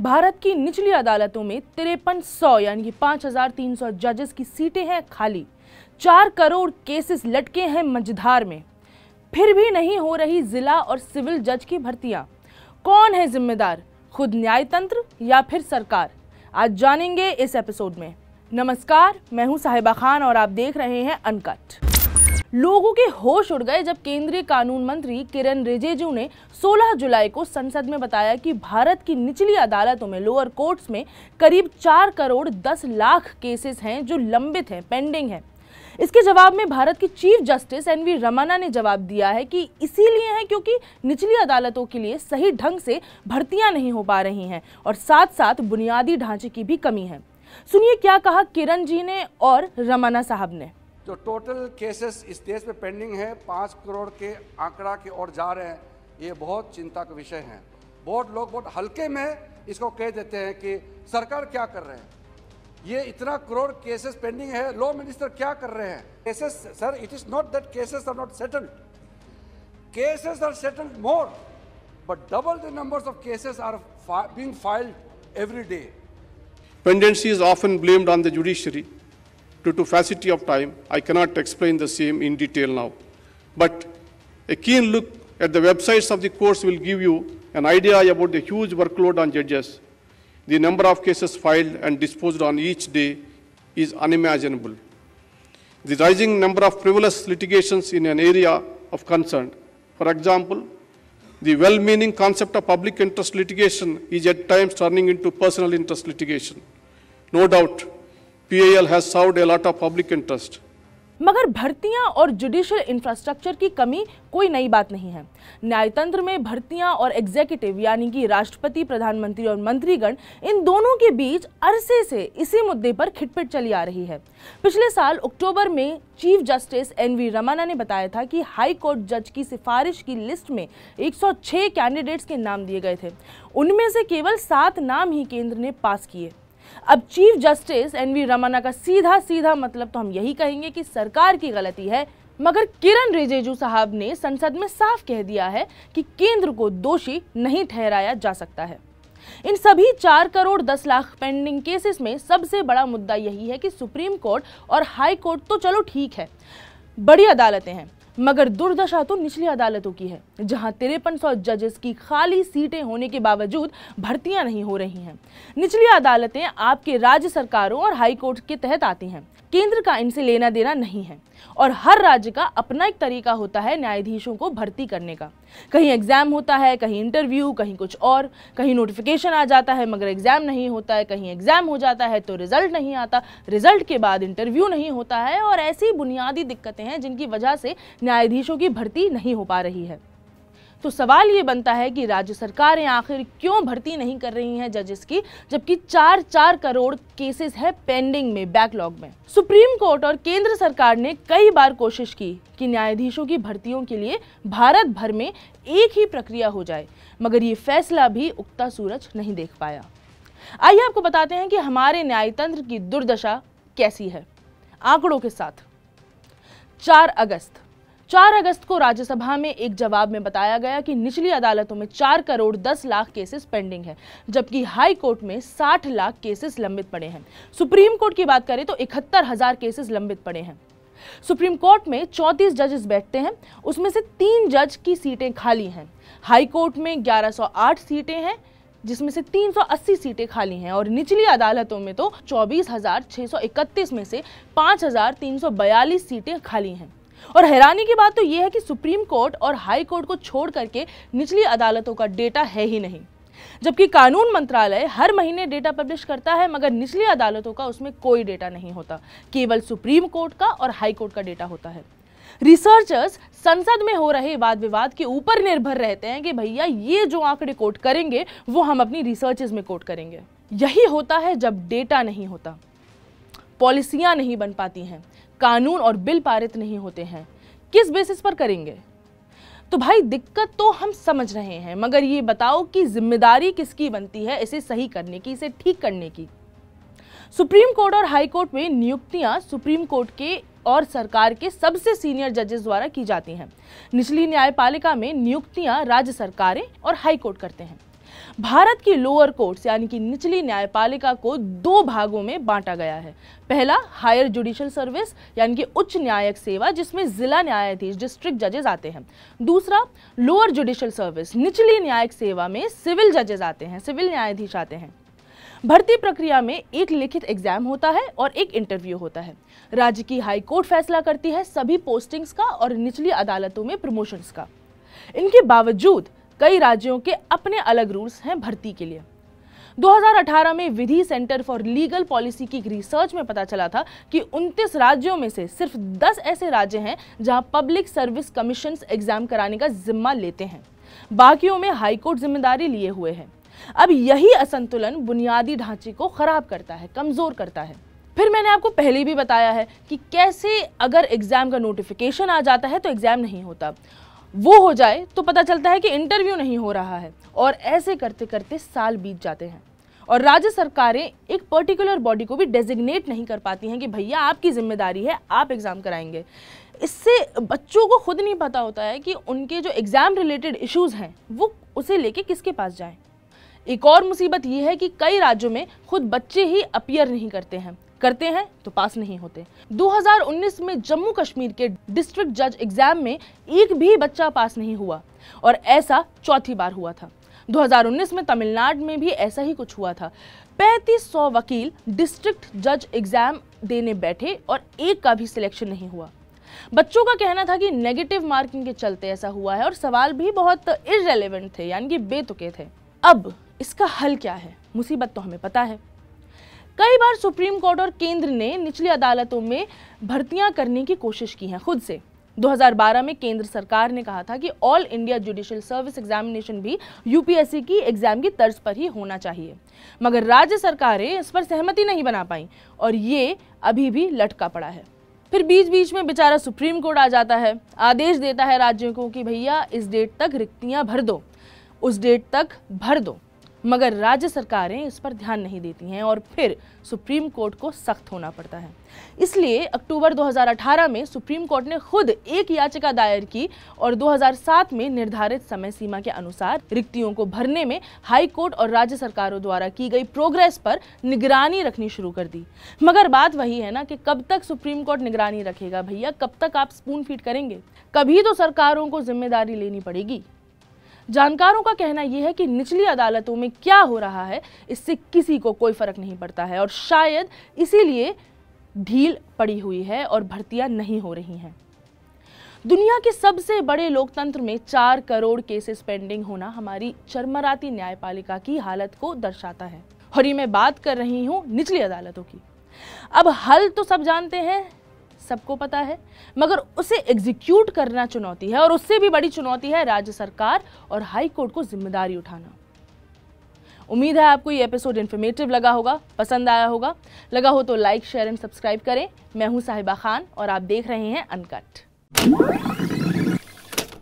भारत की निचली अदालतों में तिरपन सौ यानी कि पाँच हजार तीन सौ जजेस की सीटें हैं खाली चार करोड़ केसेस लटके हैं मझधार में फिर भी नहीं हो रही जिला और सिविल जज की भर्तियां कौन है जिम्मेदार खुद न्याय तंत्र या फिर सरकार आज जानेंगे इस एपिसोड में नमस्कार मैं हूं साहिबा खान और आप देख रहे हैं अनकट लोगों के होश उड़ गए जब केंद्रीय कानून मंत्री किरण रिजिजू ने 16 जुलाई को संसद में बताया कि भारत की निचली अदालतों में लोअर कोर्ट्स में करीब 4 करोड़ 10 लाख केसेस हैं जो लंबित हैं पेंडिंग हैं इसके जवाब में भारत की chief justice N V Ramana ने जवाब दिया है कि इसीलिए है क्योंकि निचली अदालतों के लिए सही ढंग से भर्तियां नहीं हो पा रही हैं और साथ साथ बुनियादी ढांचे की भी कमी है सुनिए क्या कहा किरण जी ने और रमाना साहब ने जो टोटल केसेस इस देश में पेंडिंग है पाँच करोड़ के आंकड़ा की ओर जा रहे हैं ये बहुत चिंता का विषय है बहुत लोग बहुत हल्के में इसको कह देते हैं कि सरकार क्या कर रहे हैं ये इतना करोड़ केसेस पेंडिंग है लॉ मिनिस्टर क्या कर रहे हैं cases sir it is not that cases are not settled cases are settled more but double the numbers of cases are being filed every day pendency is often blamed on the judiciary Due to facility of time, I cannot explain the same in detail now. But a keen look at the websites of the courts will give you an idea about the huge workload on judges. The number of cases filed and disposed on each day is unimaginable. The rising number of frivolous litigations in an area of concern. For example, the well-meaning concept of public interest litigation is at times turning into personal interest litigation. No doubt, PL has served a lot of public interest. मगर भर्तियां और judicial infrastructure की कमी कोई नई बात नहीं है न्यायतंत्र में भर्तियां और एग्जीक्यूटिव यानी कि राष्ट्रपति प्रधानमंत्री और मंत्रीगण इन दोनों के बीच अरसे से इसी मुद्दे पर खिटपिट चली आ रही है पिछले साल अक्टूबर में chief justice N V Ramana ने बताया था कि हाई कोर्ट जज की सिफारिश की लिस्ट में 106 कैंडिडेट्स के नाम दिए गए थे उनमें से केवल सात नाम ही केंद्र ने पास किए अब chief justice N V Ramana का सीधा सीधा मतलब तो हम यही कहेंगे कि सरकार की गलती है मगर किरण रिजिजू साहब ने संसद में साफ कह दिया है कि केंद्र को दोषी नहीं ठहराया जा सकता है इन सभी चार करोड़ दस लाख पेंडिंग केसेस में सबसे बड़ा मुद्दा यही है कि सुप्रीम कोर्ट और हाई कोर्ट तो चलो ठीक है बड़ी अदालतें हैं मगर दुर्दशा तो निचली अदालतों की है जहां तिरपन सौ जजेस की खाली सीटें होने के बावजूद भर्तियां नहीं हो रही हैं निचली अदालतें आपके राज्य सरकारों और हाईकोर्ट के तहत आती हैं केंद्र का इनसे लेना देना नहीं है और हर राज्य का अपना एक तरीका होता है न्यायाधीशों को भर्ती करने का कहीं एग्ज़ाम होता है कहीं इंटरव्यू कहीं कुछ और कहीं नोटिफिकेशन आ जाता है मगर एग्ज़ाम नहीं होता है कहीं एग्ज़ाम हो जाता है तो रिज़ल्ट नहीं आता रिज़ल्ट के बाद इंटरव्यू नहीं होता है और ऐसी बुनियादी दिक्कतें हैं जिनकी वजह से न्यायाधीशों की भर्ती नहीं हो पा रही है तो सवाल ये बनता है कि राज्य सरकारें आखिर क्यों भर्ती नहीं कर रही हैं जजेस की जबकि चार चार करोड़ केसेस है पेंडिंग में बैकलॉग में सुप्रीम कोर्ट और केंद्र सरकार ने कई बार कोशिश की कि न्यायाधीशों की भर्तियों के लिए भारत भर में एक ही प्रक्रिया हो जाए मगर ये फैसला भी उगता सूरज नहीं देख पाया आइए आपको बताते हैं कि हमारे न्यायतंत्र की दुर्दशा कैसी है आंकड़ों के साथ चार अगस्त 4 अगस्त को राज्यसभा में एक जवाब में बताया गया कि निचली अदालतों में 4 करोड़ 10 लाख केसेस पेंडिंग है जबकि हाई कोर्ट में 60 लाख केसेस लंबित पड़े हैं सुप्रीम कोर्ट की बात करें तो इकहत्तर हजार केसेस लंबित पड़े हैं सुप्रीम कोर्ट में 34 जजेस बैठते हैं उसमें से तीन जज की सीटें खाली हैं हाई कोर्ट में 1108 सीटें हैं जिसमें से 380 सीटें खाली हैं और निचली अदालतों में तो 24,631 में से 5,342 सीटें खाली हैं और हैरानी की बात तो ये है कि सुप्रीम कोर्ट और हाई कोर्ट को छोड़ करके निचली अदालतों का डेटा है ही नहीं जबकि कानून मंत्रालय हर महीने डेटा पब्लिश करता है मगर निचली अदालतों का उसमें कोई डेटा नहीं होता केवल सुप्रीम कोर्ट का और हाई कोर्ट का डेटा होता है रिसर्चर्स संसद में हो रहे वाद विवाद के ऊपर निर्भर रहते हैं कि भैया ये जो आंकड़े कोट करेंगे वो हम अपनी रिसर्चेज में कोट करेंगे यही होता है जब डेटा नहीं होता पॉलिसियां नहीं बन पाती हैं कानून और बिल पारित नहीं होते हैं किस बेसिस पर करेंगे तो भाई दिक्कत तो हम समझ रहे हैं मगर ये बताओ कि जिम्मेदारी किसकी बनती है इसे सही करने की इसे ठीक करने की सुप्रीम कोर्ट और हाई कोर्ट में नियुक्तियां सुप्रीम कोर्ट के और सरकार के सबसे सीनियर जजेस द्वारा की जाती हैं निचली न्यायपालिका में नियुक्तियां राज्य सरकारें और हाई कोर्ट करते हैं भारत की लोअर कोर्ट्स यानी कि निचली न्यायपालिका को दो भागों में बांटा गया है पहला हायर जुडिशल सर्विस यानी कि उच्च न्यायिक सेवा जिसमें जिला न्यायाधीश डिस्ट्रिक्ट जजेस आते हैं दूसरा लोअर जुडिशल सर्विस निचली न्यायिक सेवा में सिविल जजेस आते हैं सिविल न्यायाधीश आते हैं भर्ती प्रक्रिया में एक लिखित एग्जाम होता है और एक इंटरव्यू होता है राज्य की हाई कोर्ट फैसला करती है सभी पोस्टिंग्स का और निचली अदालतों में प्रमोशंस का इनके बावजूद कई राज्यों के अपने अलग रूल्स हैं भर्ती के लिए 2018 में Vidhi centre for legal policy की रिसर्च में पता चला था कि 29 राज्यों में से सिर्फ 10 ऐसे राज्य हैं जहां पब्लिक सर्विस कमीशन एग्जाम कराने का जिम्मा लेते हैं बाकियों में हाईकोर्ट जिम्मेदारी लिए हुए हैं अब यही असंतुलन बुनियादी ढांचे को खराब करता है कमजोर करता है फिर मैंने आपको पहले भी बताया है कि कैसे अगर एग्ज़ाम का नोटिफिकेशन आ जाता है तो एग्ज़ाम नहीं होता वो हो जाए तो पता चलता है कि इंटरव्यू नहीं हो रहा है और ऐसे करते करते साल बीत जाते हैं और राज्य सरकारें एक पर्टिकुलर बॉडी को भी डेजिग्नेट नहीं कर पाती हैं कि भैया आपकी जिम्मेदारी है आप एग्ज़ाम कराएंगे इससे बच्चों को खुद नहीं पता होता है कि उनके जो एग्ज़ाम रिलेटेड इश्यूज़ हैं वो उसे लेके किसके पास जाएं एक और मुसीबत ये है कि कई राज्यों में खुद बच्चे ही अपियर नहीं करते हैं करते हैं तो पास नहीं होते 2019 में जम्मू कश्मीर के डिस्ट्रिक्ट जज एग्जाम में एक भी बच्चा पास नहीं हुआ और ऐसा चौथी बार हुआ था 2019 में तमिलनाडु में भी ऐसा ही कुछ हुआ था पैंतीस सौ वकील डिस्ट्रिक्ट जज एग्जाम देने बैठे और एक का भी सिलेक्शन नहीं हुआ बच्चों का कहना था कि नेगेटिव मार्किंग के चलते ऐसा हुआ है और सवाल भी बहुत इरेलीवेंट थे यानी कि बेतुके थे अब इसका हल क्या है मुसीबत तो हमें पता है कई बार सुप्रीम कोर्ट और केंद्र ने निचली अदालतों में भर्तियां करने की कोशिश की है खुद से 2012 में केंद्र सरकार ने कहा था कि all India judicial service examination भी यूपीएससी की एग्जाम की तर्ज पर ही होना चाहिए मगर राज्य सरकारें इस पर सहमति नहीं बना पाई और ये अभी भी लटका पड़ा है फिर बीच बीच में बेचारा सुप्रीम कोर्ट आ जाता है आदेश देता है राज्यों को कि भैया इस डेट तक रिक्तियां भर दो उस डेट तक भर दो मगर राज्य सरकारें इस पर ध्यान नहीं देती हैं और फिर सुप्रीम कोर्ट को सख्त होना पड़ता है इसलिए अक्टूबर 2018 में सुप्रीम कोर्ट ने खुद एक याचिका दायर की और 2007 में निर्धारित समय सीमा के अनुसार रिक्तियों को भरने में हाई कोर्ट और राज्य सरकारों द्वारा की गई प्रोग्रेस पर निगरानी रखनी शुरू कर दी मगर बात वही है ना कि कब तक सुप्रीम कोर्ट निगरानी रखेगा भैया कब तक आप स्पून फीट करेंगे कभी तो सरकारों को जिम्मेदारी लेनी पड़ेगी जानकारों का कहना यह है कि निचली अदालतों में क्या हो रहा है इससे किसी को कोई फर्क नहीं पड़ता है और शायद इसीलिए ढील पड़ी हुई है और भर्तियां नहीं हो रही हैं दुनिया के सबसे बड़े लोकतंत्र में चार करोड़ केसेस पेंडिंग होना हमारी चरमराती न्यायपालिका की हालत को दर्शाता है और ये मैं बात कर रही हूँ निचली अदालतों की अब हल तो सब जानते हैं सबको पता है मगर उसे एग्जीक्यूट करना चुनौती है और उससे भी बड़ी चुनौती है राज्य सरकार और हाई कोर्ट को जिम्मेदारी उठाना उम्मीद है आपको ये एपिसोड इन्फॉर्मेटिव लगा होगा पसंद आया होगा लगा हो तो लाइक शेयर एंड सब्सक्राइब करें मैं हूं साहिबा खान और आप देख रहे हैं अनकट